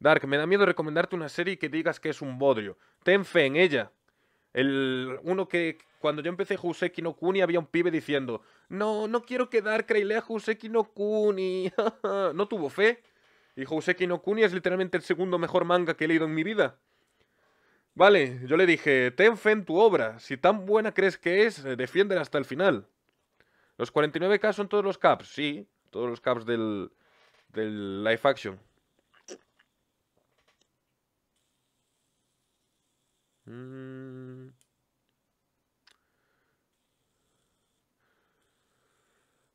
Dark, me da miedo recomendarte una serie que digas que es un bodrio. Ten fe en ella. El, uno que cuando yo empecé Joseki no Kuni había un pibe diciendo, no, no quiero quedar Dark a Huseki no Kuni. no tuvo fe. Y Joseki no Kuni es literalmente el segundo mejor manga que he leído en mi vida. Vale, yo le dije, ten fe en tu obra. Si tan buena crees que es, eh, defiéndela hasta el final. Los 49K son todos los caps, sí. Todos los caps del, del live action. Mm.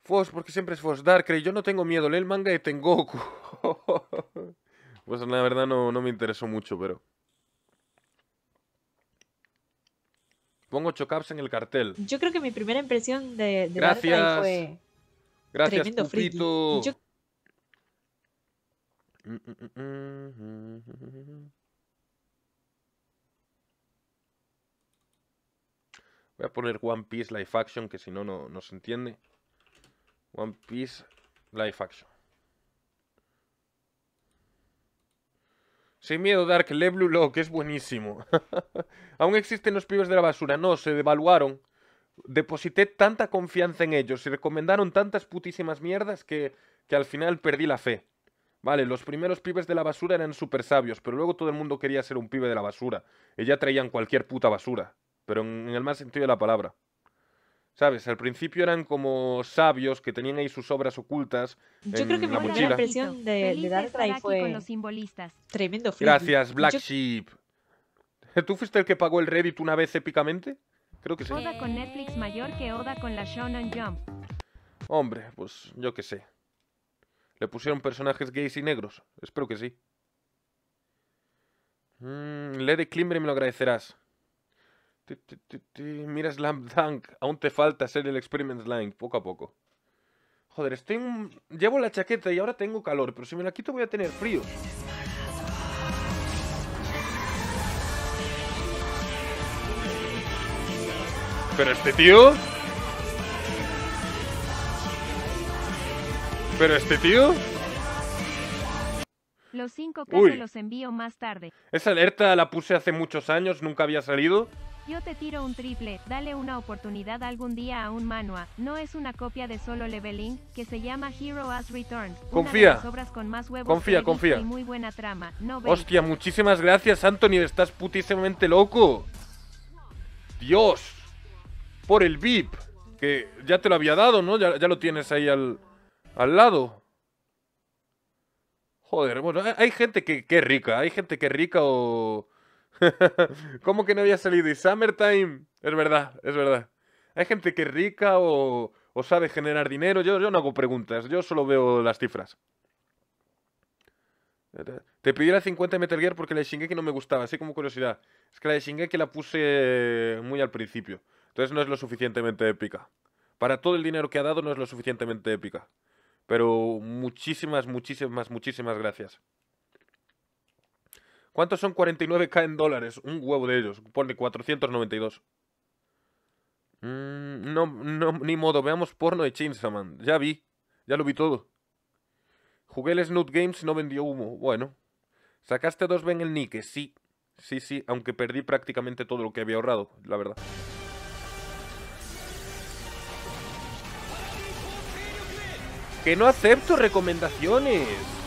Foss, Fos, porque siempre es Fos. Darkrai, yo no tengo miedo, lee el manga de Goku pues la verdad no, me interesó mucho, pero... Pongo chocaps en el cartel. Yo creo que mi primera impresión de, de Gracias. fue... Gracias, Tremendo Voy a poner One Piece Life Action, que si no, no se entiende. One Piece Life Action. Sin miedo, Dark, Le Blue Lock, es buenísimo. Aún existen los pibes de la basura. No, se devaluaron. Deposité tanta confianza en ellos y recomendaron tantas putísimas mierdas que, que al final perdí la fe. Vale, los primeros pibes de la basura eran súper sabios, pero luego todo el mundo quería ser un pibe de la basura. Y ya traían cualquier puta basura pero en, el más sentido de la palabra. ¿Sabes? Al principio eran como sabios que tenían ahí sus obras ocultas. Yo creo que la, mochila. la impresión de, de fue con los simbolistas. tremendo. Gracias, Black Sheep. ¿Tú fuiste el que pagó el Reddit una vez épicamente? Creo que sí. Oda con Netflix mayor que Oda con la Shonen Jump. Hombre, pues yo qué sé. ¿Le pusieron personajes gays y negros? Espero que sí. Mm, Lede me lo agradecerás. Mira Slam Dunk, aún te falta ser el Experiment Line, poco a poco. Joder, estoy llevo la chaqueta y ahora tengo calor, pero si me la quito voy a tener frío. Pero este tío... Pero este tío... Los cinco casos los envío más tarde. Esa alerta la puse hace muchos años, nunca había salido. Yo te tiro un triple, dale una oportunidad algún día a un manua, no es una copia de solo leveling, que se llama Hero As Return. Confía. Una obras con más huevos confía, confía. muy buena trama. Hostia, muchísimas gracias, Anthony, estás putísimamente loco. Dios. Por el VIP. Que ya te lo había dado, ¿no? Ya, lo tienes ahí al, lado. Joder, bueno, hay gente que, que rica, hay gente que es rica o ¿Cómo que no había salido? Y Summertime, es verdad, es verdad. Hay gente que es rica o, sabe generar dinero. Yo, yo no hago preguntas, yo solo veo las cifras. Te la 50 Metal Gear porque la de Shingeki no me gustaba, así como curiosidad. Es que la de Shingeki la puse muy al principio. Entonces no es lo suficientemente épica. Para todo el dinero que ha dado no es lo suficientemente épica. Pero muchísimas, muchísimas, muchísimas gracias. ¿Cuántos son 49k en dólares? Un huevo de ellos. Ponle 492. Mm, no, no, ni modo. Veamos porno de Chainsaw Ya vi. Ya lo vi todo. Jugué el Snoot Games no vendió humo. Bueno. ¿Sacaste dos ven el Nike? Sí. Sí, sí. Aunque perdí prácticamente todo lo que había ahorrado, la verdad. Que no acepto recomendaciones.